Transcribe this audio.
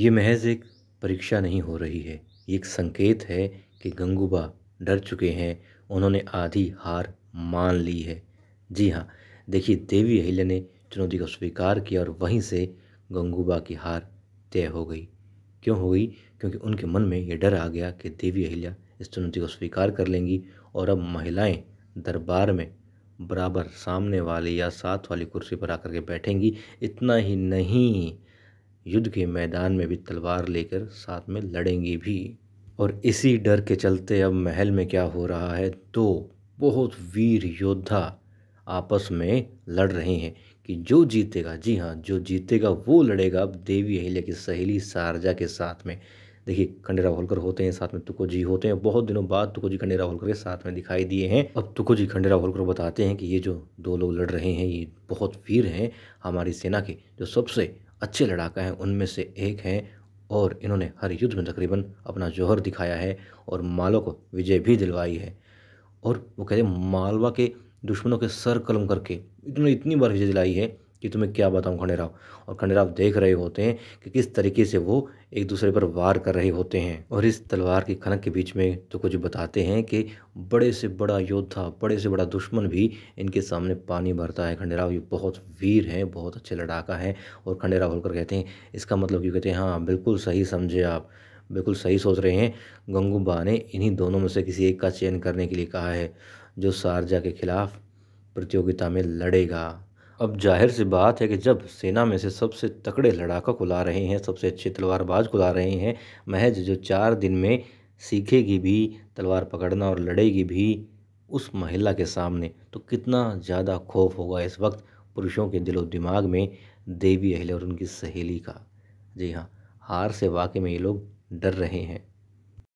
ये महज एक परीक्षा नहीं हो रही है ये एक संकेत है कि गंगूबा डर चुके हैं उन्होंने आधी हार मान ली है जी हाँ देखिए देवी अहिल्या ने चुनौती को स्वीकार किया और वहीं से गंगूबा की हार तय हो गई क्यों हो गई क्योंकि उनके मन में ये डर आ गया कि देवी अहिल्या इस चुनौती को स्वीकार कर लेंगी और अब महिलाएं दरबार में बराबर सामने वाले या साथ वाली कुर्सी पर आकर के बैठेंगी इतना ही नहीं युद्ध के मैदान में भी तलवार लेकर साथ में लड़ेंगी भी और इसी डर के चलते अब महल में क्या हो रहा है दो तो बहुत वीर योद्धा आपस में लड़ रहे हैं कि जो जीतेगा जी हाँ जो जीतेगा वो लड़ेगा अब देवी अहिल्या की सहेली सारजा के साथ में देखिए खंडेरा होलकर होते हैं साथ में तुको जी होते हैं बहुत दिनों बाद तुको जी खंडेरा होलकर के साथ में दिखाई दिए हैं अब तुको जी खंडेरा होलकर बताते हैं कि ये जो दो लोग लड़ रहे हैं ये बहुत वीर हैं हमारी सेना के जो सबसे अच्छे लड़ाका हैं उनमें से एक हैं और इन्होंने हर युद्ध में तकरीबन अपना जौहर दिखाया है और मालवा को विजय भी दिलवाई है और वो कहते हैं मालवा के दुश्मनों के सर कलम करके इन्होंने इतनी बार विजय दिलाई है कि तुम्हें क्या बताऊं खंडेराव और खंडेराव देख रहे होते हैं कि किस तरीके से वो एक दूसरे पर वार कर रहे होते हैं और इस तलवार की खनक के बीच में तो कुछ बताते हैं कि बड़े से बड़ा योद्धा बड़े से बड़ा दुश्मन भी इनके सामने पानी भरता है खंडेराव ये बहुत वीर हैं बहुत अच्छे लड़ाका हैं और खंडेराव होकर कहते हैं इसका मतलब ये कहते हैं हाँ बिल्कुल सही समझे आप बिल्कुल सही सोच रहे हैं गंगूबा ने इन्हीं दोनों में से किसी एक का चयन करने के लिए कहा है जो शारजा के खिलाफ प्रतियोगिता में लड़ेगा अब जाहिर सी बात है कि जब सेना में से सबसे तकड़े लड़ाका को ला रहे हैं सबसे अच्छे तलवारबाज को ला रहे हैं महज जो चार दिन में सीखेगी भी तलवार पकड़ना और लड़ेगी भी उस महिला के सामने तो कितना ज़्यादा खौफ होगा इस वक्त पुरुषों के दिलो दिमाग में देवी अहिल्या और उनकी सहेली का जी हाँ हार से वाकई में ये लोग डर रहे हैं